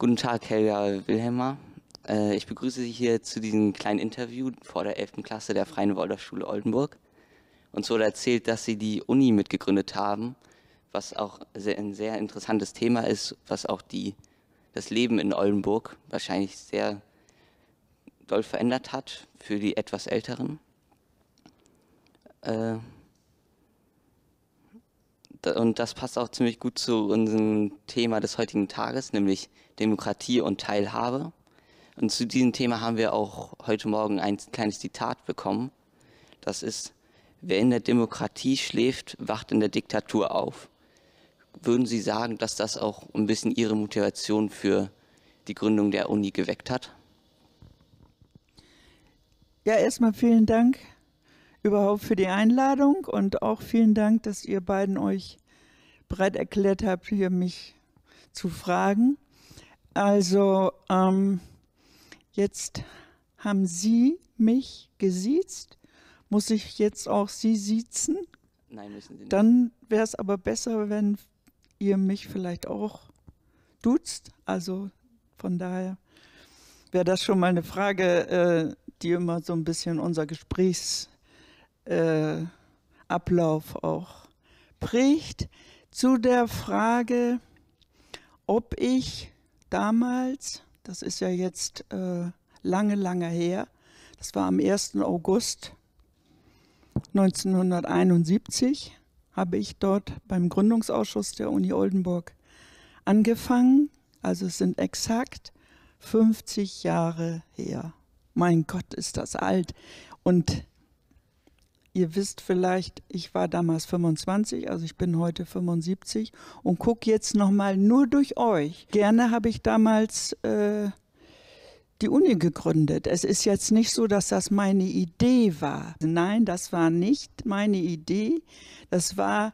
Guten Tag, Helga Wilhelmer. Äh, ich begrüße Sie hier zu diesem kleinen Interview vor der 11. Klasse der Freien Waldorfschule Oldenburg. Und so erzählt, dass Sie die Uni mitgegründet haben, was auch ein sehr interessantes Thema ist, was auch die, das Leben in Oldenburg wahrscheinlich sehr doll verändert hat für die etwas Älteren. Äh, und das passt auch ziemlich gut zu unserem Thema des heutigen Tages, nämlich Demokratie und Teilhabe. Und zu diesem Thema haben wir auch heute Morgen ein kleines Zitat bekommen. Das ist, wer in der Demokratie schläft, wacht in der Diktatur auf. Würden Sie sagen, dass das auch ein bisschen Ihre Motivation für die Gründung der Uni geweckt hat? Ja, erstmal vielen Dank überhaupt für die Einladung und auch vielen Dank, dass ihr beiden euch bereit erklärt habt, hier mich zu fragen. Also ähm, jetzt haben Sie mich gesiezt. Muss ich jetzt auch Sie siezen? Nein, müssen Sie nicht. Dann wäre es aber besser, wenn ihr mich vielleicht auch duzt. Also von daher wäre das schon mal eine Frage, äh, die immer so ein bisschen unser Gesprächsablauf äh, auch prägt. Zu der Frage, ob ich damals, das ist ja jetzt äh, lange, lange her, das war am 1. August 1971, habe ich dort beim Gründungsausschuss der Uni Oldenburg angefangen. Also es sind exakt 50 Jahre her. Mein Gott, ist das alt. Und Ihr wisst vielleicht, ich war damals 25, also ich bin heute 75 und gucke jetzt nochmal nur durch euch. Gerne habe ich damals äh, die Uni gegründet. Es ist jetzt nicht so, dass das meine Idee war. Nein, das war nicht meine Idee. Das war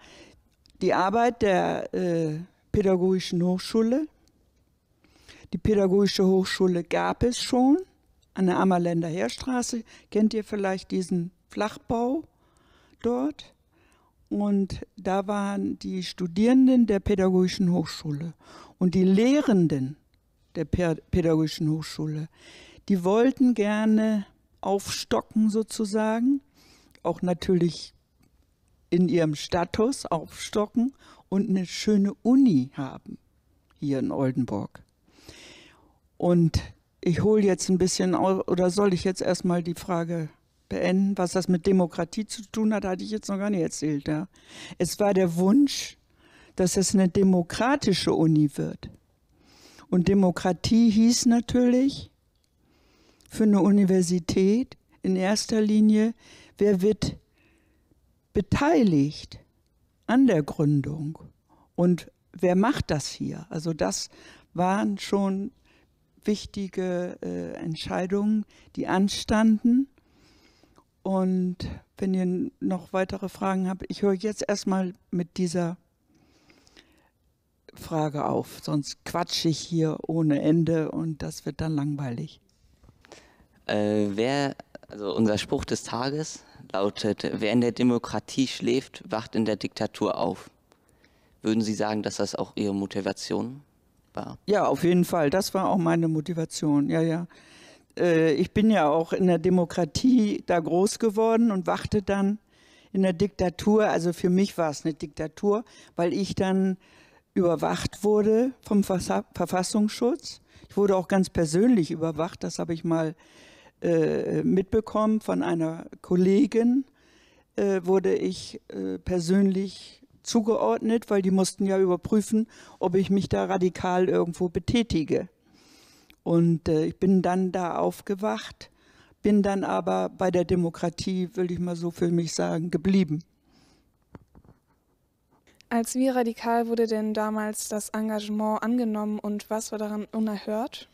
die Arbeit der äh, Pädagogischen Hochschule. Die Pädagogische Hochschule gab es schon an der Ammerländer Heerstraße. Kennt ihr vielleicht diesen Flachbau dort. Und da waren die Studierenden der Pädagogischen Hochschule und die Lehrenden der Pädagogischen Hochschule. Die wollten gerne aufstocken sozusagen, auch natürlich in ihrem Status aufstocken und eine schöne Uni haben hier in Oldenburg. Und ich hole jetzt ein bisschen oder soll ich jetzt erstmal die Frage beenden, was das mit Demokratie zu tun hat, hatte ich jetzt noch gar nicht erzählt. Ja. Es war der Wunsch, dass es eine demokratische Uni wird. Und Demokratie hieß natürlich für eine Universität in erster Linie, wer wird beteiligt an der Gründung und wer macht das hier? Also das waren schon wichtige äh, Entscheidungen, die anstanden. Und wenn ihr noch weitere Fragen habt, ich höre jetzt erstmal mit dieser Frage auf, sonst quatsche ich hier ohne Ende und das wird dann langweilig. Äh, wer, also unser Spruch des Tages lautet, wer in der Demokratie schläft, wacht in der Diktatur auf. Würden Sie sagen, dass das auch Ihre Motivation war? Ja, auf jeden Fall. Das war auch meine Motivation. Ja, ja äh, ich bin ja auch in der Demokratie da groß geworden und wachte dann in der Diktatur. Also für mich war es eine Diktatur, weil ich dann überwacht wurde vom Verfassungsschutz. Ich wurde auch ganz persönlich überwacht, das habe ich mal äh, mitbekommen von einer Kollegin, äh, wurde ich äh, persönlich zugeordnet, weil die mussten ja überprüfen, ob ich mich da radikal irgendwo betätige. Und äh, ich bin dann da aufgewacht, bin dann aber bei der Demokratie, will ich mal so für mich sagen, geblieben. Als wie radikal wurde denn damals das Engagement angenommen und was war daran unerhört?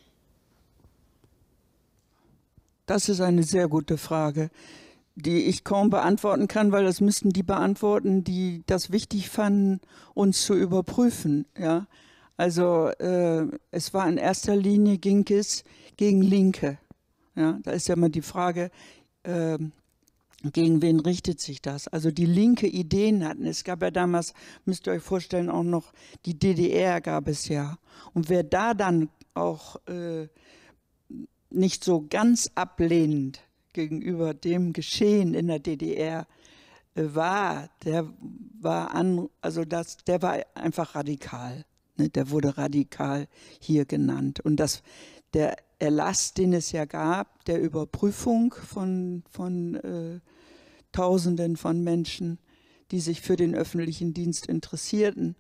Das ist eine sehr gute Frage, die ich kaum beantworten kann, weil das müssten die beantworten, die das wichtig fanden, uns zu überprüfen. Ja? Also äh, es war in erster Linie ging es gegen Linke. Ja, da ist ja immer die Frage, äh, gegen wen richtet sich das? Also die linke Ideen hatten. Es gab ja damals, müsst ihr euch vorstellen, auch noch die DDR gab es ja. Und wer da dann auch äh, nicht so ganz ablehnend gegenüber dem Geschehen in der DDR äh, war, der war an, also das, der war einfach radikal. Ne, der wurde radikal hier genannt. Und das, der Erlass, den es ja gab, der Überprüfung von, von äh, Tausenden von Menschen, die sich für den öffentlichen Dienst interessierten,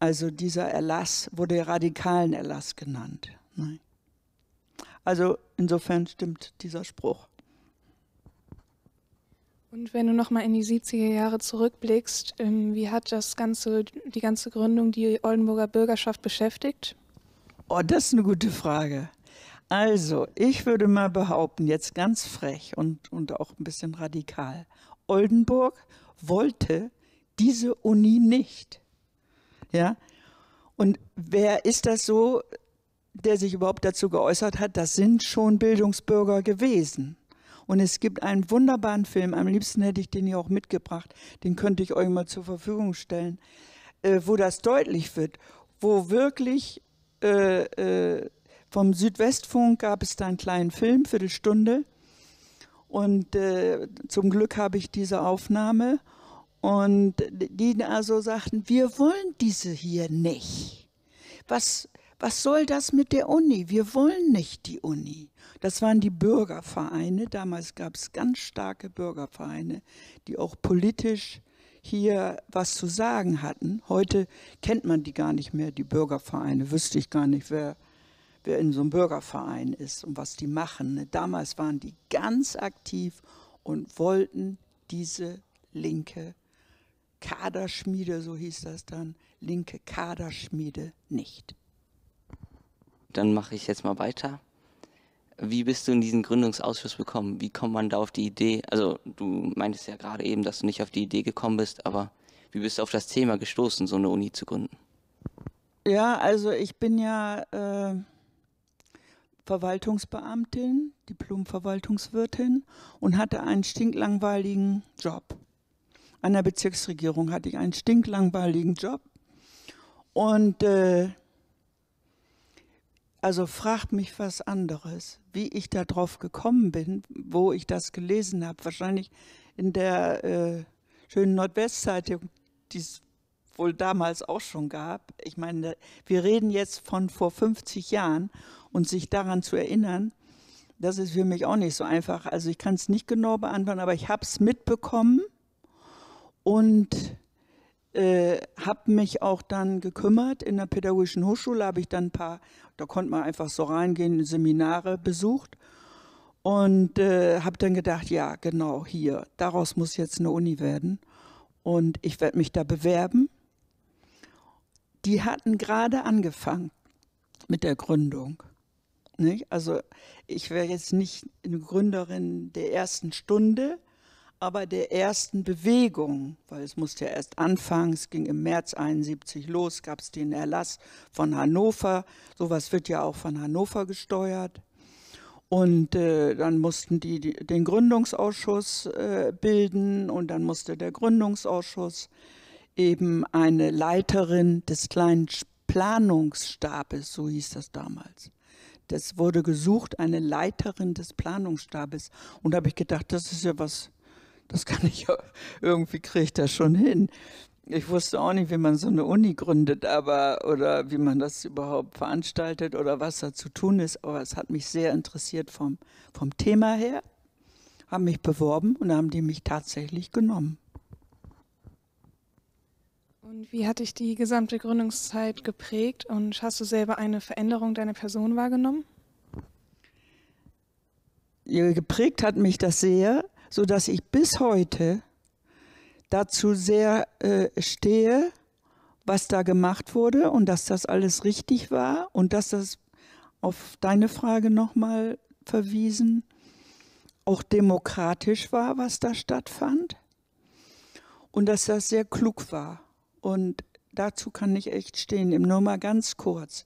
also dieser Erlass wurde radikalen Erlass genannt. Ne. Also insofern stimmt dieser Spruch. Und wenn du nochmal in die 70er Jahre zurückblickst, ähm, wie hat das ganze, die ganze Gründung die Oldenburger Bürgerschaft beschäftigt? Oh, das ist eine gute Frage. Also, ich würde mal behaupten, jetzt ganz frech und, und auch ein bisschen radikal, Oldenburg wollte diese Uni nicht. Ja? Und wer ist das so, der sich überhaupt dazu geäußert hat? Das sind schon Bildungsbürger gewesen. Und es gibt einen wunderbaren Film, am liebsten hätte ich den hier auch mitgebracht, den könnte ich euch mal zur Verfügung stellen, äh, wo das deutlich wird, wo wirklich äh, äh, vom Südwestfunk gab es da einen kleinen Film, Viertelstunde. Und äh, zum Glück habe ich diese Aufnahme. Und die also sagten, wir wollen diese hier nicht. Was was soll das mit der Uni? Wir wollen nicht die Uni. Das waren die Bürgervereine. Damals gab es ganz starke Bürgervereine, die auch politisch hier was zu sagen hatten. Heute kennt man die gar nicht mehr, die Bürgervereine. Wüsste ich gar nicht, wer, wer in so einem Bürgerverein ist und was die machen. Ne? Damals waren die ganz aktiv und wollten diese linke Kaderschmiede, so hieß das dann, linke Kaderschmiede nicht dann mache ich jetzt mal weiter. Wie bist du in diesen Gründungsausschuss gekommen? Wie kommt man da auf die Idee? Also du meintest ja gerade eben, dass du nicht auf die Idee gekommen bist, aber wie bist du auf das Thema gestoßen, so eine Uni zu gründen? Ja, also ich bin ja äh, Verwaltungsbeamtin, Diplom-Verwaltungswirtin und hatte einen stinklangweiligen Job. An der Bezirksregierung hatte ich einen stinklangweiligen Job. Und äh, also fragt mich was anderes, wie ich da drauf gekommen bin, wo ich das gelesen habe. Wahrscheinlich in der äh, schönen Nordwestzeitung, die es wohl damals auch schon gab. Ich meine, wir reden jetzt von vor 50 Jahren und sich daran zu erinnern, das ist für mich auch nicht so einfach. Also ich kann es nicht genau beantworten, aber ich habe es mitbekommen und äh, habe mich auch dann gekümmert. In der Pädagogischen Hochschule habe ich dann ein paar, da konnte man einfach so reingehen, Seminare besucht und äh, habe dann gedacht, ja, genau hier, daraus muss jetzt eine Uni werden und ich werde mich da bewerben. Die hatten gerade angefangen mit der Gründung. Nicht? Also ich wäre jetzt nicht eine Gründerin der ersten Stunde, aber der ersten Bewegung, weil es musste ja erst anfangen, es ging im März 71 los, gab es den Erlass von Hannover, sowas wird ja auch von Hannover gesteuert. Und äh, dann mussten die, die den Gründungsausschuss äh, bilden und dann musste der Gründungsausschuss eben eine Leiterin des kleinen Planungsstabes, so hieß das damals, das wurde gesucht, eine Leiterin des Planungsstabes. Und da habe ich gedacht, das ist ja was das kann ich irgendwie kriege ich das schon hin. Ich wusste auch nicht, wie man so eine Uni gründet, aber oder wie man das überhaupt veranstaltet oder was da zu tun ist. Aber es hat mich sehr interessiert vom, vom Thema her. Haben mich beworben und haben die mich tatsächlich genommen. Und wie hat dich die gesamte Gründungszeit geprägt und hast du selber eine Veränderung deiner Person wahrgenommen? Geprägt hat mich das sehr, sodass ich bis heute dazu sehr äh, stehe, was da gemacht wurde und dass das alles richtig war und dass das auf deine Frage nochmal verwiesen, auch demokratisch war, was da stattfand und dass das sehr klug war. Und dazu kann ich echt stehen. Nur mal ganz kurz.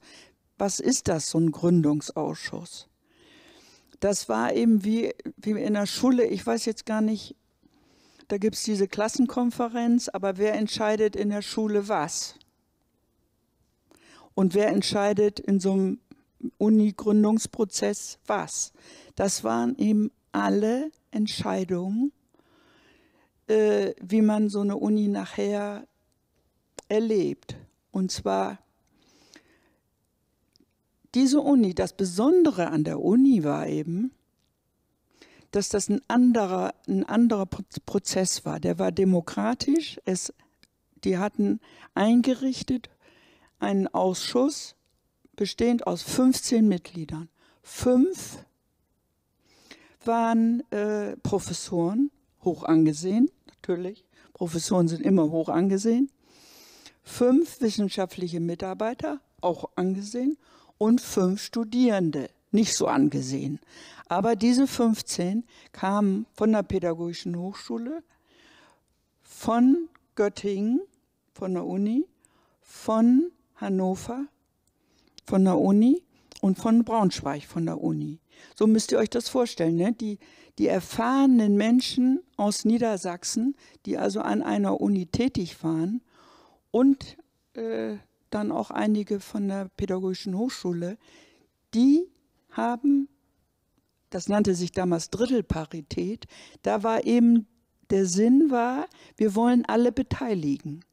Was ist das, so ein Gründungsausschuss? das war eben wie, wie in der Schule, ich weiß jetzt gar nicht, da gibt es diese Klassenkonferenz, aber wer entscheidet in der Schule was? Und wer entscheidet in so einem Uni-Gründungsprozess was? Das waren eben alle Entscheidungen, äh, wie man so eine Uni nachher erlebt. Und zwar diese Uni, das Besondere an der Uni war eben, dass das ein anderer, ein anderer Prozess war. Der war demokratisch. Es, die hatten eingerichtet einen Ausschuss, bestehend aus 15 Mitgliedern. Fünf waren äh, Professoren, hoch angesehen, natürlich. Professoren sind immer hoch angesehen. Fünf wissenschaftliche Mitarbeiter, auch angesehen und fünf Studierende. Nicht so angesehen. Aber diese 15 kamen von der Pädagogischen Hochschule, von Göttingen, von der Uni, von Hannover, von der Uni und von Braunschweig von der Uni. So müsst ihr euch das vorstellen. Ne? Die, die erfahrenen Menschen aus Niedersachsen, die also an einer Uni tätig waren und äh, dann auch einige von der Pädagogischen Hochschule, die haben, das nannte sich damals Drittelparität, da war eben der Sinn war, wir wollen alle beteiligen.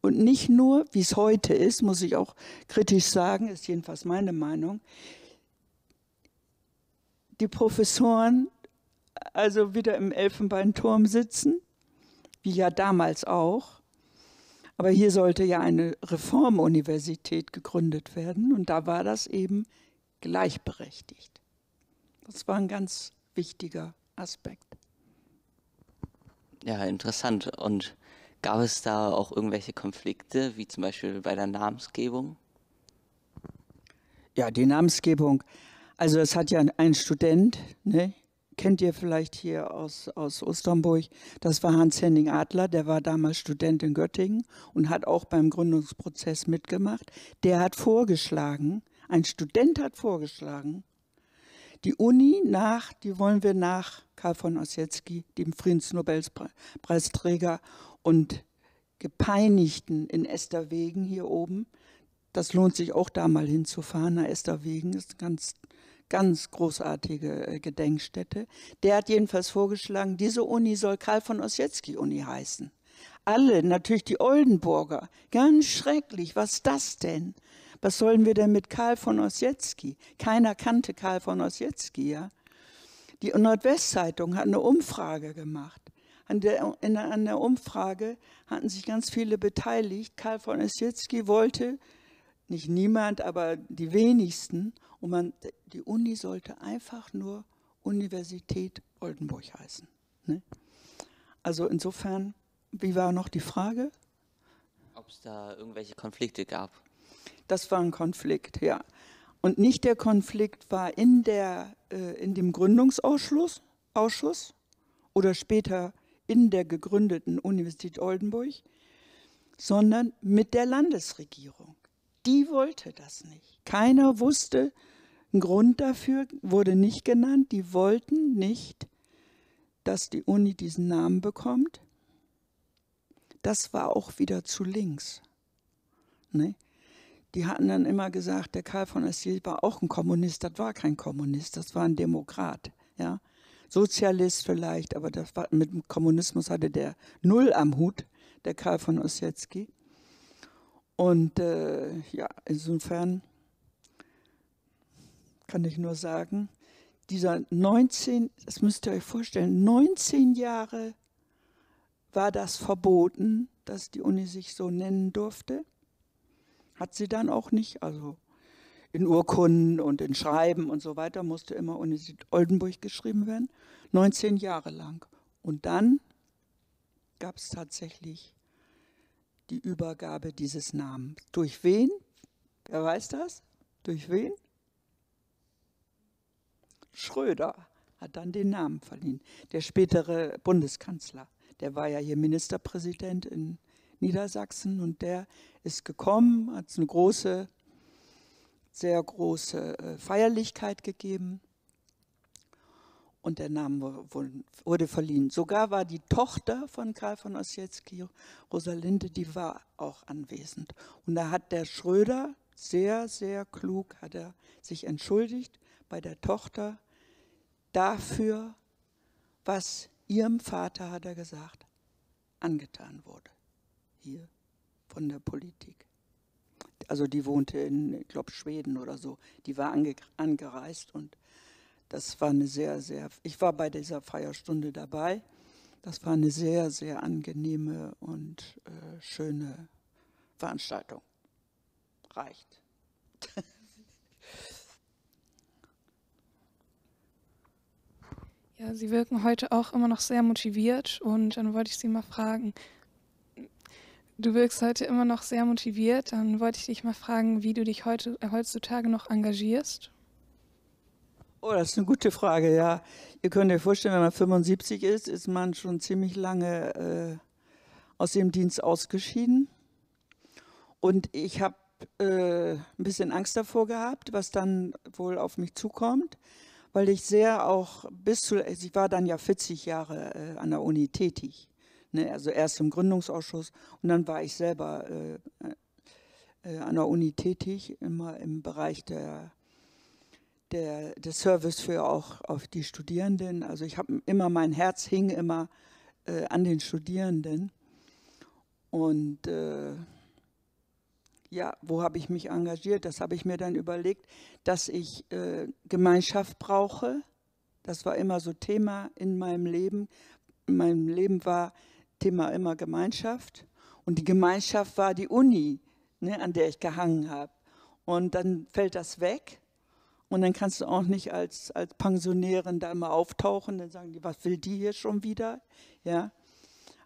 Und nicht nur, wie es heute ist, muss ich auch kritisch sagen, ist jedenfalls meine Meinung, die Professoren also wieder im Elfenbeinturm sitzen, wie ja damals auch, aber hier sollte ja eine Reformuniversität gegründet werden und da war das eben gleichberechtigt. Das war ein ganz wichtiger Aspekt. Ja, interessant. Und gab es da auch irgendwelche Konflikte, wie zum Beispiel bei der Namensgebung? Ja, die Namensgebung. Also es hat ja ein Student, ne, kennt ihr vielleicht hier aus, aus Osternburg, das war Hans-Henning Adler, der war damals Student in Göttingen und hat auch beim Gründungsprozess mitgemacht. Der hat vorgeschlagen, ein Student hat vorgeschlagen, die Uni nach, die wollen wir nach Karl von Ossietzky, dem Friedensnobelpreisträger und Gepeinigten in Esterwegen hier oben. Das lohnt sich auch da mal hinzufahren. Na, Esterwegen ist ganz ganz großartige äh, Gedenkstätte. Der hat jedenfalls vorgeschlagen, diese Uni soll Karl von Ossietzky-Uni heißen. Alle, natürlich die Oldenburger, ganz schrecklich, was das denn? Was sollen wir denn mit Karl von Ossietzky? Keiner kannte Karl von Ossietzky, ja. Die Nordwestzeitung hat eine Umfrage gemacht. An der, in, an der Umfrage hatten sich ganz viele beteiligt. Karl von Ossietzky wollte nicht niemand, aber die wenigsten. Und man, die Uni sollte einfach nur Universität Oldenburg heißen. Ne? Also insofern, wie war noch die Frage? Ob es da irgendwelche Konflikte gab? Das war ein Konflikt, ja. Und nicht der Konflikt war in, der, äh, in dem Gründungsausschuss Ausschuss, oder später in der gegründeten Universität Oldenburg, sondern mit der Landesregierung die wollte das nicht. Keiner wusste, ein Grund dafür wurde nicht genannt. Die wollten nicht, dass die Uni diesen Namen bekommt. Das war auch wieder zu links. Ne? Die hatten dann immer gesagt, der Karl von Assis war auch ein Kommunist. Das war kein Kommunist, das war ein Demokrat. Ja? Sozialist vielleicht, aber war, mit dem Kommunismus hatte der null am Hut, der Karl von Ossietzky. Und äh, ja, insofern kann ich nur sagen, dieser 19, das müsst ihr euch vorstellen, 19 Jahre war das verboten, dass die Uni sich so nennen durfte. Hat sie dann auch nicht, also in Urkunden und in Schreiben und so weiter musste immer Universität Oldenburg geschrieben werden, 19 Jahre lang. Und dann gab es tatsächlich die Übergabe dieses Namens. Durch wen? Wer weiß das? Durch wen? Schröder hat dann den Namen verliehen. Der spätere Bundeskanzler, der war ja hier Ministerpräsident in Niedersachsen und der ist gekommen, hat eine große, sehr große äh, Feierlichkeit gegeben und der Name wurde verliehen. Sogar war die Tochter von Karl von Ossietzky, Rosalinde, die war auch anwesend. Und da hat der Schröder, sehr, sehr klug, hat er sich entschuldigt bei der Tochter dafür, was ihrem Vater, hat er gesagt, angetan wurde. Hier von der Politik. Also die wohnte in, ich glaube, Schweden oder so. Die war angereist und das war eine sehr, sehr, ich war bei dieser Feierstunde dabei. Das war eine sehr, sehr angenehme und äh, schöne Veranstaltung. Reicht. Ja, Sie wirken heute auch immer noch sehr motiviert und dann wollte ich Sie mal fragen, du wirkst heute immer noch sehr motiviert, dann wollte ich dich mal fragen, wie du dich heute, äh, heutzutage noch engagierst Oh, das ist eine gute Frage, ja. Ihr könnt euch vorstellen, wenn man 75 ist, ist man schon ziemlich lange äh, aus dem Dienst ausgeschieden. Und ich habe äh, ein bisschen Angst davor gehabt, was dann wohl auf mich zukommt, weil ich sehr auch bis zu, also ich war dann ja 40 Jahre äh, an der Uni tätig. Ne? Also erst im Gründungsausschuss und dann war ich selber äh, äh, an der Uni tätig, immer im Bereich der der, der Service für auch auf die Studierenden. Also ich habe immer, mein Herz hing immer äh, an den Studierenden. Und äh, ja, wo habe ich mich engagiert? Das habe ich mir dann überlegt, dass ich äh, Gemeinschaft brauche. Das war immer so Thema in meinem Leben. In meinem Leben war Thema immer Gemeinschaft. Und die Gemeinschaft war die Uni, ne, an der ich gehangen habe. Und dann fällt das weg. Und dann kannst du auch nicht als, als Pensionärin da immer auftauchen, dann sagen die, was will die hier schon wieder? Ja.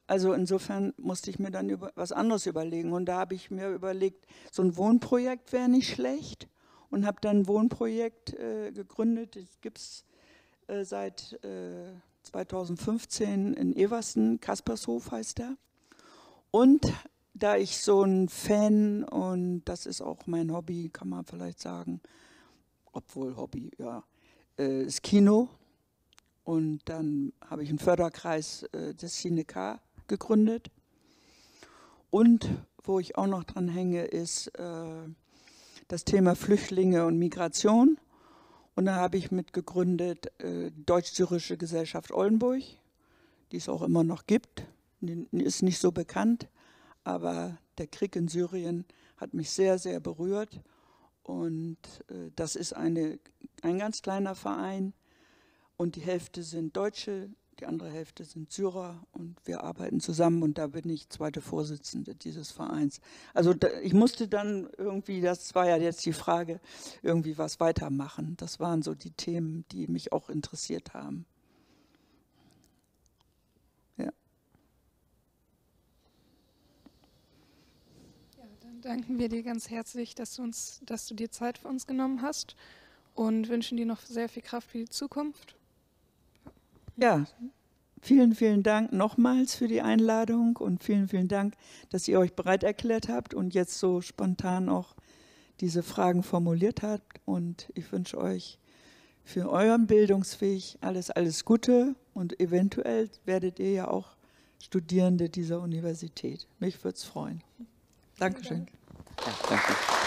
Also insofern musste ich mir dann über, was anderes überlegen. Und da habe ich mir überlegt, so ein Wohnprojekt wäre nicht schlecht. Und habe dann ein Wohnprojekt äh, gegründet. Das gibt es äh, seit äh, 2015 in Eversen. Kaspershof heißt der. Und da ich so ein Fan und das ist auch mein Hobby, kann man vielleicht sagen, obwohl Hobby, ja, äh, das Kino. Und dann habe ich einen Förderkreis äh, des Cineka gegründet. Und wo ich auch noch dran hänge, ist äh, das Thema Flüchtlinge und Migration. Und da habe ich mitgegründet äh, die Deutsch-Syrische Gesellschaft Oldenburg, die es auch immer noch gibt. Ist nicht so bekannt, aber der Krieg in Syrien hat mich sehr, sehr berührt. Und äh, das ist eine, ein ganz kleiner Verein. Und die Hälfte sind Deutsche, die andere Hälfte sind Syrer. Und wir arbeiten zusammen. Und da bin ich zweite Vorsitzende dieses Vereins. Also da, ich musste dann irgendwie, das war ja jetzt die Frage, irgendwie was weitermachen. Das waren so die Themen, die mich auch interessiert haben. danken wir dir ganz herzlich, dass du, uns, dass du dir Zeit für uns genommen hast und wünschen dir noch sehr viel Kraft für die Zukunft. Ja, vielen, vielen Dank nochmals für die Einladung und vielen, vielen Dank, dass ihr euch bereit erklärt habt und jetzt so spontan auch diese Fragen formuliert habt. Und ich wünsche euch für euren Bildungsweg alles, alles Gute und eventuell werdet ihr ja auch Studierende dieser Universität. Mich würde es freuen. Dankeschön. Ja, danke.